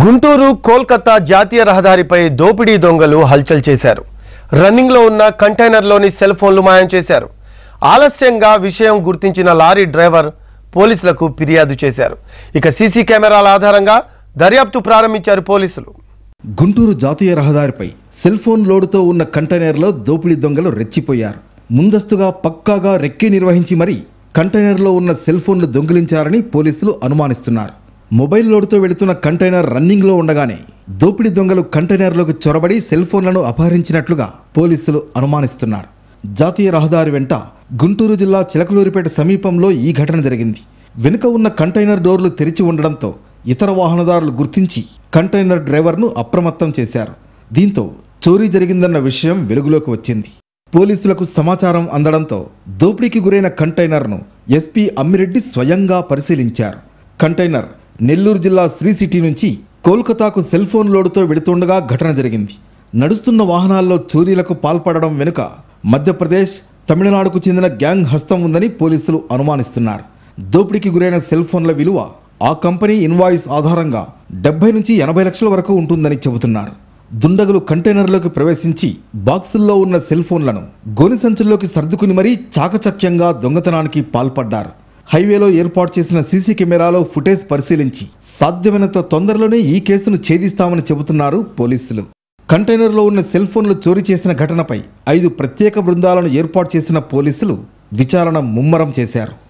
గుంటూరు కోల్కతా జాతీయ రహదారిపై దోపిడీ దొంగలు హల్చల్ చేశారు రన్నింగ్లో ఉన్న కంటైనర్లోని సెల్ ఫోన్లు మాయం చేశారు ఆలస్యంగా విషయం గుర్తించిన లారీ డ్రైవర్ పోలీసులకు ఫిర్యాదు చేశారు ఇక సీసీ కెమెరాల ఆధారంగా దర్యాప్తు ప్రారంభించారు పోలీసులు గుంటూరు జాతీయ రహదారిపై సెల్ ఫోన్ లోడుతో ఉన్న కంటైనర్లో దోపిడీ దొంగలు రెచ్చిపోయారు ముందస్తుగా పక్కాగా రెక్కి నిర్వహించి మరీ కంటైనర్లో ఉన్న సెల్ ఫోన్లు దొంగిలించారని పోలీసులు అనుమానిస్తున్నారు మొబైల్ లోడ్తో వెళుతున్న కంటైనర్ రన్నింగ్లో ఉండగానే దోపిడీ దొంగలు కంటైనర్లోకి చొరబడి సెల్ ఫోన్లను అపహరించినట్లుగా పోలీసులు అనుమానిస్తున్నారు జాతీయ రహదారి వెంట గుంటూరు జిల్లా చిలకలూరిపేట సమీపంలో ఈ ఘటన జరిగింది వెనుక ఉన్న కంటైనర్ డోర్లు తెరిచి ఉండడంతో ఇతర వాహనదారులు గుర్తించి కంటైనర్ డ్రైవర్ను అప్రమత్తం చేశారు దీంతో చోరీ జరిగిందన్న విషయం వెలుగులోకి వచ్చింది పోలీసులకు సమాచారం అందడంతో దోపిడీకి గురైన కంటైనర్ను ఎస్పీ అమ్మిరెడ్డి స్వయంగా పరిశీలించారు కంటైనర్ నెల్లూరు జిల్లా శ్రీ సిటీ నుంచి కోల్కతాకు సెల్ ఫోన్ లోడుతో వెళుతుండగా ఘటన జరిగింది నడుస్తున్న వాహనాల్లో చోరీలకు పాల్పడడం వెనుక మధ్యప్రదేశ్ తమిళనాడుకు చెందిన గ్యాంగ్ హస్తం ఉందని పోలీసులు అనుమానిస్తున్నారు దోపిడీకి గురైన సెల్ ఫోన్ల విలువ ఆ కంపెనీ ఇన్వాయిస్ ఆధారంగా డెబ్బై నుంచి ఎనభై లక్షల వరకు ఉంటుందని చెబుతున్నారు దుండగులు కంటైనర్లోకి ప్రవేశించి బాక్సుల్లో ఉన్న సెల్ ఫోన్లను గోని సంచుల్లోకి సర్దుకుని మరీ చాకచక్యంగా దొంగతనానికి పాల్పడ్డారు హైవేలో ఏర్పాటు చేసిన సీసీ కెమెరాలో ఫుటేజ్ పరిశీలించి సాధ్యమైనంత తొందరలోనే ఈ కేసును ఛేదిస్తామని చెబుతున్నారు పోలీసులు కంటైనర్లో ఉన్న సెల్ ఫోన్లు చోరీ చేసిన ఘటనపై ఐదు ప్రత్యేక బృందాలను ఏర్పాటు చేసిన పోలీసులు విచారణ ముమ్మరం చేశారు